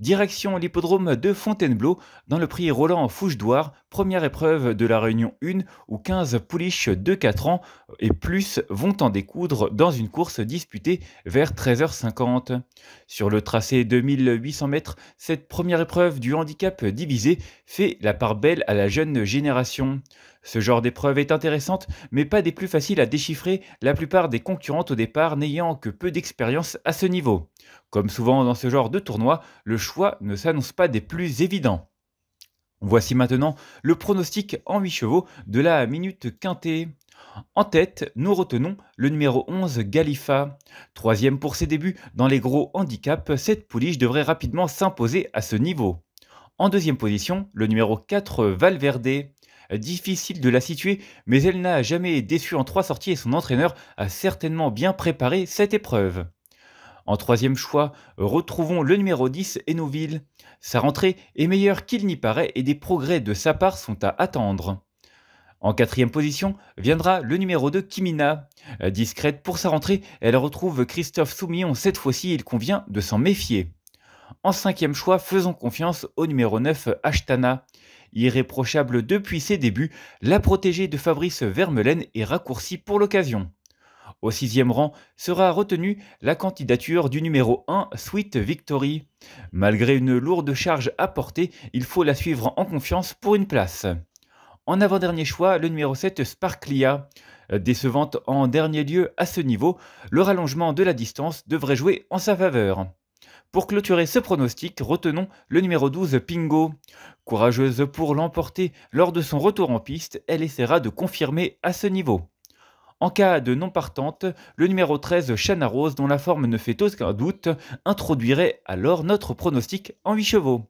Direction l'hippodrome de Fontainebleau dans le prix Roland fouche première épreuve de la Réunion 1 où 15 pouliches de 4 ans et plus vont en découdre dans une course disputée vers 13h50. Sur le tracé 2800 mètres, cette première épreuve du handicap divisé fait la part belle à la jeune génération. Ce genre d'épreuve est intéressante, mais pas des plus faciles à déchiffrer, la plupart des concurrentes au départ n'ayant que peu d'expérience à ce niveau. Comme souvent dans ce genre de tournoi, le choix ne s'annonce pas des plus évidents. Voici maintenant le pronostic en 8 chevaux de la minute quintée. En tête, nous retenons le numéro 11 Galifa. Troisième pour ses débuts dans les gros handicaps, cette pouliche devrait rapidement s'imposer à ce niveau. En deuxième position, le numéro 4 Valverde. Difficile de la situer, mais elle n'a jamais déçu en trois sorties et son entraîneur a certainement bien préparé cette épreuve. En troisième choix, retrouvons le numéro 10, Enoville. Sa rentrée est meilleure qu'il n'y paraît et des progrès de sa part sont à attendre. En quatrième position viendra le numéro 2 Kimina. Euh, discrète pour sa rentrée, elle retrouve Christophe Soumillon. Cette fois-ci, il convient de s'en méfier. En cinquième choix, faisons confiance au numéro 9 Ashtana. Irréprochable depuis ses débuts, la protégée de Fabrice Vermelaine est raccourcie pour l'occasion. Au sixième rang sera retenue la candidature du numéro 1 Sweet Victory. Malgré une lourde charge à porter, il faut la suivre en confiance pour une place. En avant-dernier choix, le numéro 7 Sparklia. Décevante en dernier lieu à ce niveau, le rallongement de la distance devrait jouer en sa faveur. Pour clôturer ce pronostic, retenons le numéro 12 Pingo. Courageuse pour l'emporter lors de son retour en piste, elle essaiera de confirmer à ce niveau. En cas de non-partante, le numéro 13, Chana Rose, dont la forme ne fait aucun doute, introduirait alors notre pronostic en 8 chevaux.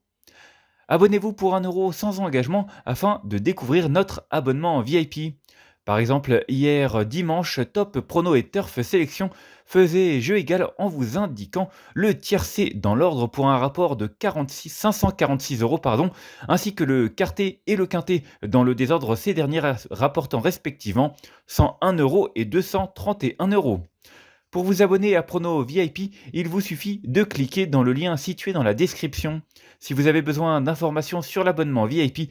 Abonnez-vous pour 1€ sans engagement afin de découvrir notre abonnement en VIP. Par exemple, hier dimanche, Top Prono et Turf Sélection faisait jeu égal en vous indiquant le tiercé dans l'ordre pour un rapport de 46, 546 euros, pardon, ainsi que le quarté et le quinté dans le désordre, ces derniers rapportant respectivement 101 euros et 231 euros. Pour vous abonner à Prono VIP, il vous suffit de cliquer dans le lien situé dans la description. Si vous avez besoin d'informations sur l'abonnement VIP,